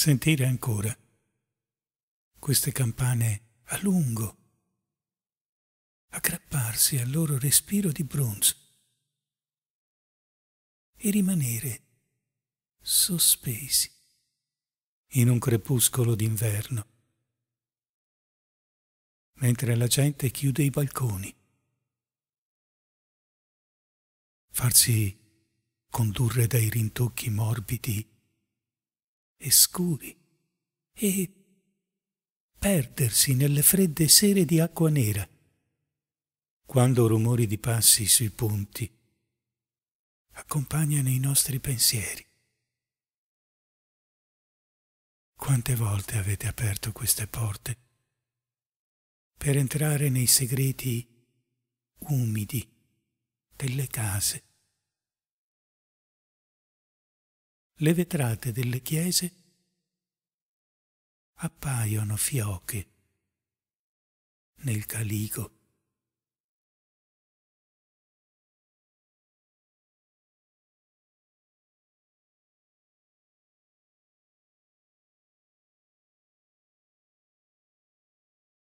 sentire ancora queste campane a lungo, aggrapparsi al loro respiro di bronzo e rimanere sospesi in un crepuscolo d'inverno, mentre la gente chiude i balconi, farsi condurre dai rintocchi morbidi e scuri e perdersi nelle fredde sere di acqua nera, quando rumori di passi sui ponti accompagnano i nostri pensieri. Quante volte avete aperto queste porte per entrare nei segreti umidi delle case le vetrate delle chiese appaiono fioche nel calico.